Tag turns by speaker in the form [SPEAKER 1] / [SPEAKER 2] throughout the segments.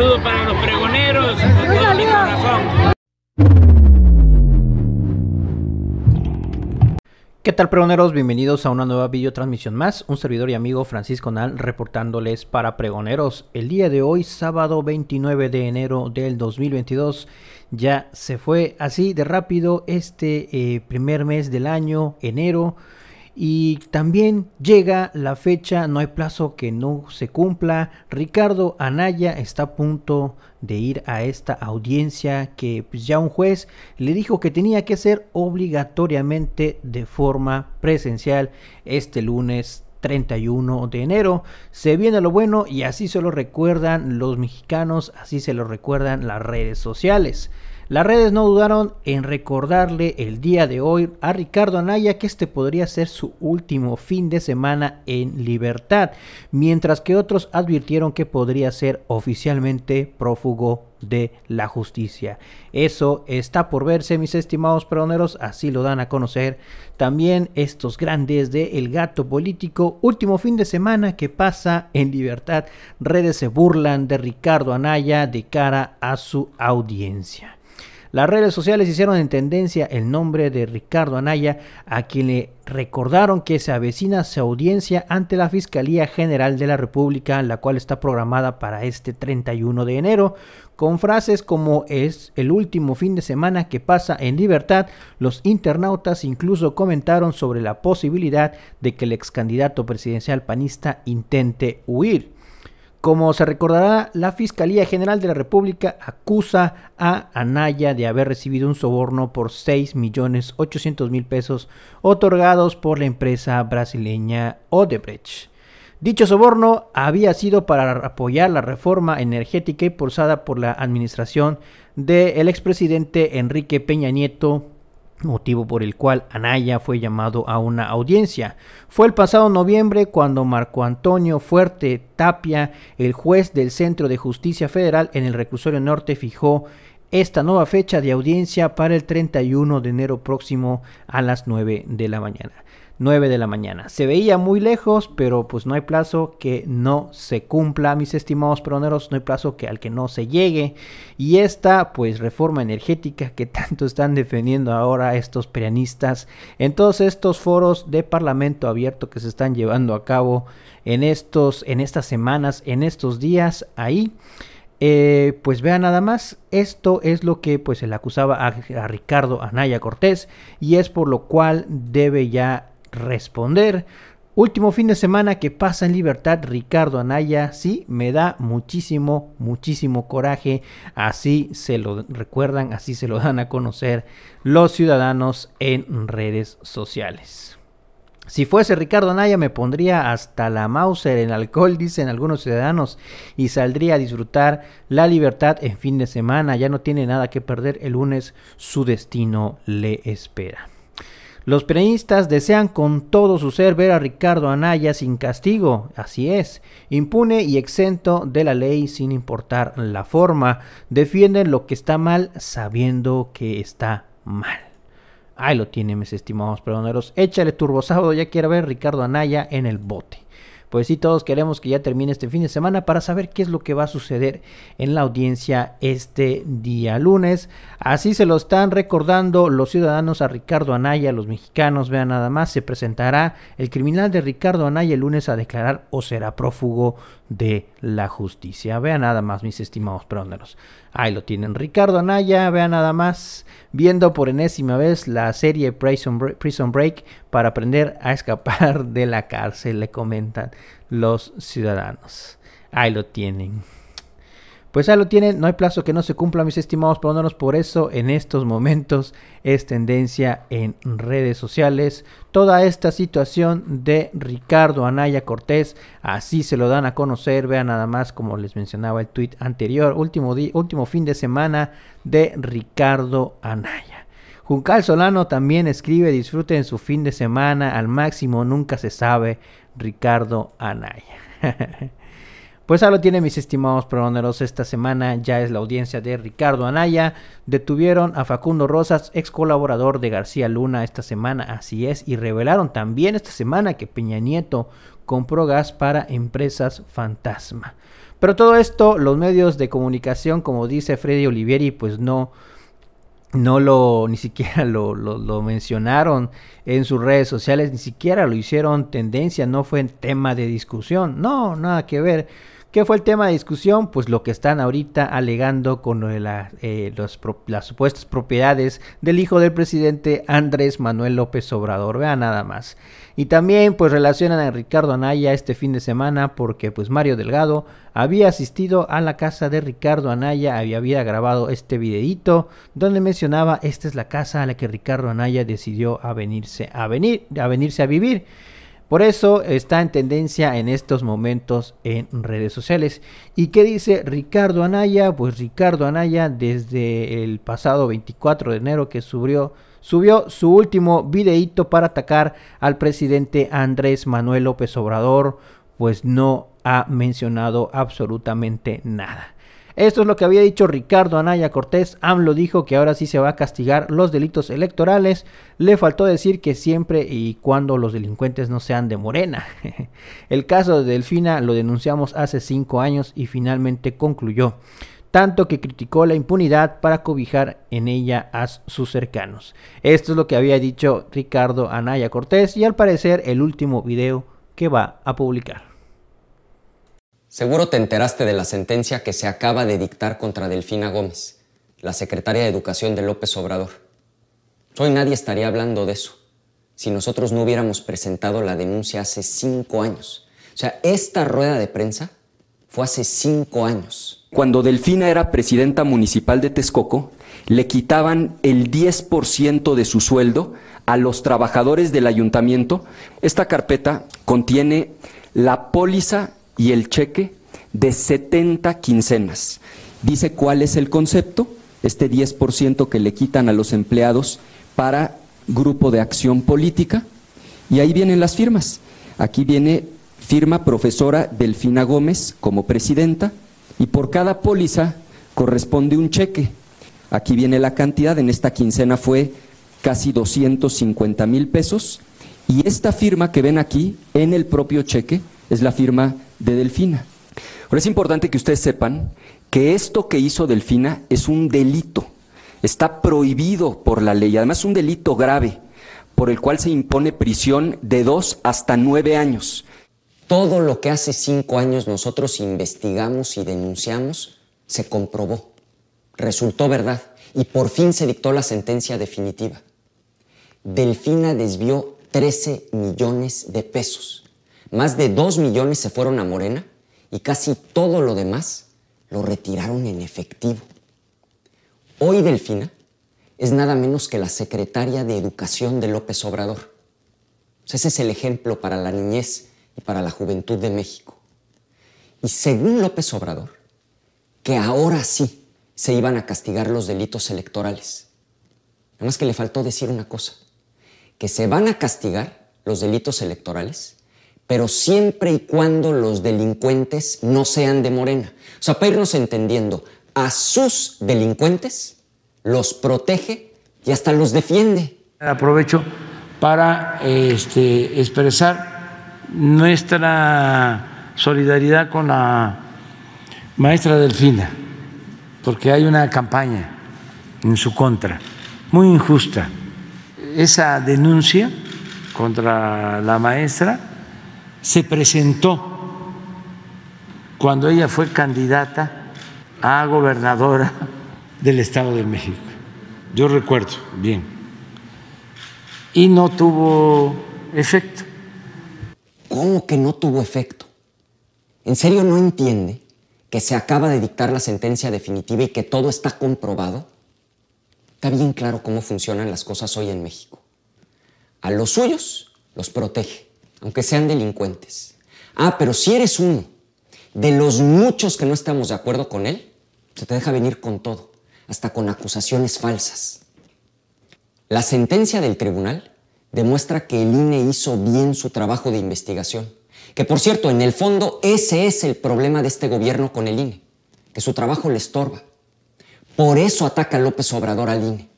[SPEAKER 1] Saludos para los pregoneros con
[SPEAKER 2] ¿Qué tal pregoneros? Bienvenidos a una nueva videotransmisión más. Un servidor y amigo Francisco Nal reportándoles para pregoneros. El día de hoy, sábado 29 de enero del 2022, ya se fue así de rápido este eh, primer mes del año, enero. Y también llega la fecha, no hay plazo que no se cumpla. Ricardo Anaya está a punto de ir a esta audiencia que pues, ya un juez le dijo que tenía que hacer obligatoriamente de forma presencial este lunes 31 de enero. Se viene lo bueno y así se lo recuerdan los mexicanos, así se lo recuerdan las redes sociales. Las redes no dudaron en recordarle el día de hoy a Ricardo Anaya que este podría ser su último fin de semana en libertad, mientras que otros advirtieron que podría ser oficialmente prófugo de la justicia. Eso está por verse, mis estimados peroneros, así lo dan a conocer también estos grandes de El Gato Político. Último fin de semana que pasa en libertad. Redes se burlan de Ricardo Anaya de cara a su audiencia. Las redes sociales hicieron en tendencia el nombre de Ricardo Anaya, a quien le recordaron que se avecina su audiencia ante la Fiscalía General de la República, la cual está programada para este 31 de enero, con frases como es el último fin de semana que pasa en libertad, los internautas incluso comentaron sobre la posibilidad de que el ex candidato presidencial panista intente huir. Como se recordará, la Fiscalía General de la República acusa a Anaya de haber recibido un soborno por 6.800.000 millones mil pesos otorgados por la empresa brasileña Odebrecht. Dicho soborno había sido para apoyar la reforma energética impulsada por la administración del expresidente Enrique Peña Nieto motivo por el cual Anaya fue llamado a una audiencia. Fue el pasado noviembre cuando Marco Antonio Fuerte Tapia, el juez del Centro de Justicia Federal en el Reclusorio Norte, fijó esta nueva fecha de audiencia para el 31 de enero próximo a las 9 de la mañana. 9 de la mañana. Se veía muy lejos, pero pues no hay plazo que no se cumpla, mis estimados peroneros, no hay plazo que al que no se llegue. Y esta pues reforma energética que tanto están defendiendo ahora estos peronistas, en todos estos foros de parlamento abierto que se están llevando a cabo en estos en estas semanas, en estos días ahí. Eh, pues vean nada más, esto es lo que pues se le acusaba a, a, Ricardo Anaya Cortés y es por lo cual debe ya responder. Último fin de semana que pasa en libertad Ricardo Anaya. Sí, me da muchísimo, muchísimo coraje. Así se lo recuerdan, así se lo dan a conocer los ciudadanos en redes sociales. Si fuese Ricardo Anaya me pondría hasta la Mauser en alcohol, dicen algunos ciudadanos, y saldría a disfrutar la libertad en fin de semana. Ya no tiene nada que perder, el lunes su destino le espera. Los pereístas desean con todo su ser ver a Ricardo Anaya sin castigo, así es, impune y exento de la ley sin importar la forma. Defienden lo que está mal sabiendo que está mal. Ahí lo tienen, mis estimados perdoneros, Échale turbo ya quiero ver a Ricardo Anaya en el bote pues sí, todos queremos que ya termine este fin de semana para saber qué es lo que va a suceder en la audiencia este día lunes. Así se lo están recordando los ciudadanos a Ricardo Anaya, los mexicanos, vean nada más, se presentará el criminal de Ricardo Anaya el lunes a declarar o será prófugo de la justicia. Vean nada más, mis estimados próneros. Ahí lo tienen. Ricardo Anaya, vea nada más, viendo por enésima vez la serie Prison Break para aprender a escapar de la cárcel, le comentan los ciudadanos. Ahí lo tienen. Pues ya lo tienen, no hay plazo que no se cumpla, mis estimados perdónanos por eso. En estos momentos es tendencia en redes sociales. Toda esta situación de Ricardo Anaya Cortés, así se lo dan a conocer. Vean nada más como les mencionaba el tweet anterior, último, último fin de semana de Ricardo Anaya. Juncal Solano también escribe, disfruten su fin de semana al máximo, nunca se sabe, Ricardo Anaya. Pues ahora lo tienen mis estimados perdoneros. Esta semana ya es la audiencia de Ricardo Anaya. Detuvieron a Facundo Rosas, ex colaborador de García Luna esta semana, así es. Y revelaron también esta semana que Peña Nieto compró gas para empresas fantasma. Pero todo esto, los medios de comunicación, como dice Freddy Olivieri, pues no, no lo ni siquiera lo, lo, mencionaron en sus redes sociales, ni siquiera lo hicieron tendencia, no fue tema de discusión, no, nada que ver. ¿Qué fue el tema de discusión? Pues lo que están ahorita alegando con eh, las supuestas propiedades del hijo del presidente Andrés Manuel López Obrador. Vean nada más. Y también pues relacionan a Ricardo Anaya este fin de semana porque pues Mario Delgado había asistido a la casa de Ricardo Anaya, había, había grabado este videito donde mencionaba esta es la casa a la que Ricardo Anaya decidió a venirse a venir, a venirse a vivir. Por eso está en tendencia en estos momentos en redes sociales. ¿Y qué dice Ricardo Anaya? Pues Ricardo Anaya desde el pasado 24 de enero que subió, subió su último videíto para atacar al presidente Andrés Manuel López Obrador, pues no ha mencionado absolutamente nada. Esto es lo que había dicho Ricardo Anaya Cortés. AMLO dijo que ahora sí se va a castigar los delitos electorales. Le faltó decir que siempre y cuando los delincuentes no sean de morena. El caso de Delfina lo denunciamos hace cinco años y finalmente concluyó tanto que criticó la impunidad para cobijar en ella a sus cercanos. Esto es lo que había dicho Ricardo Anaya Cortés y al parecer el último video que va a publicar.
[SPEAKER 1] Seguro te enteraste de la sentencia que se acaba de dictar contra Delfina Gómez, la secretaria de Educación de López Obrador. Hoy nadie estaría hablando de eso si nosotros no hubiéramos presentado la denuncia hace
[SPEAKER 3] cinco años. O sea, esta rueda de prensa fue hace cinco años. Cuando Delfina era presidenta municipal de Texcoco, le quitaban el 10% de su sueldo a los trabajadores del ayuntamiento. Esta carpeta contiene la póliza y el cheque de 70 quincenas. Dice cuál es el concepto, este 10% que le quitan a los empleados para grupo de acción política, y ahí vienen las firmas. Aquí viene firma profesora Delfina Gómez como presidenta, y por cada póliza corresponde un cheque. Aquí viene la cantidad, en esta quincena fue casi 250 mil pesos, y esta firma que ven aquí en el propio cheque es la firma de Delfina. Ahora es importante que ustedes sepan que esto que hizo Delfina es un delito. Está prohibido por la ley. Además, es un delito grave por el cual se impone prisión de dos hasta nueve años. Todo lo que hace cinco años nosotros investigamos y denunciamos
[SPEAKER 1] se comprobó. Resultó verdad y por fin se dictó la sentencia definitiva. Delfina desvió 13 millones de pesos más de dos millones se fueron a Morena y casi todo lo demás lo retiraron en efectivo. Hoy Delfina es nada menos que la secretaria de Educación de López Obrador. Ese es el ejemplo para la niñez y para la juventud de México. Y según López Obrador, que ahora sí se iban a castigar los delitos electorales. Nada más que le faltó decir una cosa, que se van a castigar los delitos electorales pero siempre y cuando los delincuentes no sean de Morena. O sea, para irnos entendiendo, a sus delincuentes los protege y hasta los
[SPEAKER 2] defiende. Aprovecho para este, expresar nuestra solidaridad con la maestra Delfina, porque hay una campaña en su contra, muy injusta. Esa denuncia contra la maestra se presentó cuando ella fue candidata a gobernadora del Estado de México. Yo recuerdo bien. Y no tuvo efecto.
[SPEAKER 1] ¿Cómo que no tuvo efecto? ¿En serio no entiende que se acaba de dictar la sentencia definitiva y que todo está comprobado? Está bien claro cómo funcionan las cosas hoy en México. A los suyos los protege aunque sean delincuentes. Ah, pero si eres uno de los muchos que no estamos de acuerdo con él, se te deja venir con todo, hasta con acusaciones falsas. La sentencia del tribunal demuestra que el INE hizo bien su trabajo de investigación. Que por cierto, en el fondo ese es el problema de este gobierno con el INE, que su trabajo le estorba. Por eso ataca López Obrador al INE.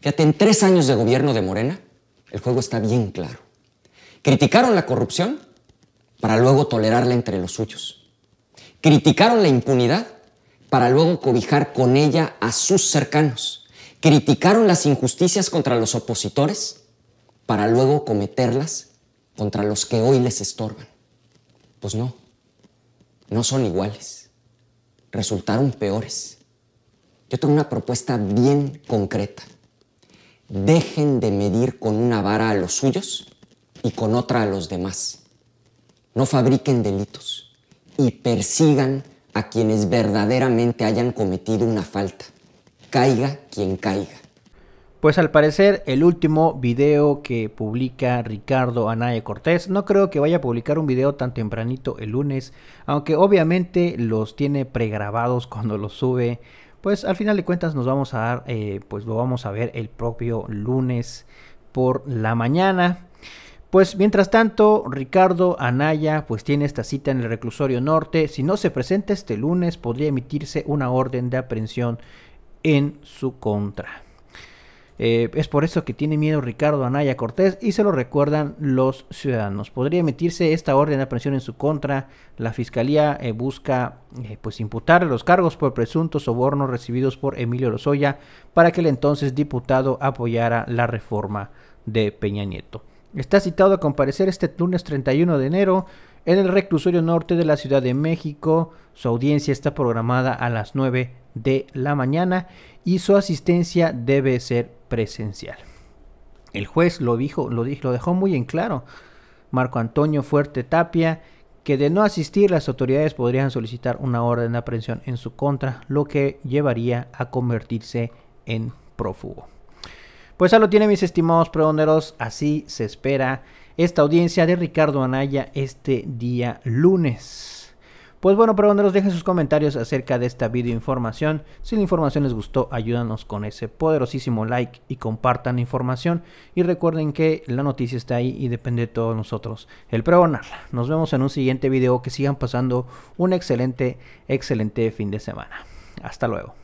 [SPEAKER 1] Fíjate, en tres años de gobierno de Morena, el juego está bien claro. Criticaron la corrupción para luego tolerarla entre los suyos. Criticaron la impunidad para luego cobijar con ella a sus cercanos. Criticaron las injusticias contra los opositores para luego cometerlas contra los que hoy les estorban. Pues no, no son iguales. Resultaron peores. Yo tengo una propuesta bien concreta. Dejen de medir con una vara a los suyos y con otra a los demás. No fabriquen delitos y persigan a quienes verdaderamente hayan cometido una falta, caiga quien caiga.
[SPEAKER 2] Pues al parecer el último video que publica Ricardo Anaya Cortés, no creo que vaya a publicar un video tan tempranito el lunes, aunque obviamente los tiene pregrabados cuando los sube, pues al final de cuentas nos vamos a dar, eh, pues lo vamos a ver el propio lunes por la mañana. Pues mientras tanto, Ricardo Anaya pues tiene esta cita en el reclusorio norte. Si no se presenta este lunes, podría emitirse una orden de aprehensión en su contra. Eh, es por eso que tiene miedo Ricardo Anaya Cortés y se lo recuerdan los ciudadanos. Podría emitirse esta orden de aprehensión en su contra. La fiscalía eh, busca eh, pues imputar los cargos por presuntos sobornos recibidos por Emilio Lozoya para que el entonces diputado apoyara la reforma de Peña Nieto. Está citado a comparecer este lunes 31 de enero en el reclusorio norte de la Ciudad de México. Su audiencia está programada a las 9 de la mañana y su asistencia debe ser presencial. El juez lo dijo, lo, dijo, lo dejó muy en claro. Marco Antonio Fuerte Tapia, que de no asistir las autoridades podrían solicitar una orden de aprehensión en su contra, lo que llevaría a convertirse en prófugo. Pues ya lo tiene mis estimados pregoneros, así se espera esta audiencia de Ricardo Anaya este día lunes. Pues bueno, pregoneros dejen sus comentarios acerca de esta videoinformación. Si la información les gustó, ayúdanos con ese poderosísimo like y compartan la información. Y recuerden que la noticia está ahí y depende de todos nosotros el pregonarla. Nos vemos en un siguiente video. Que sigan pasando un excelente, excelente fin de semana. Hasta luego.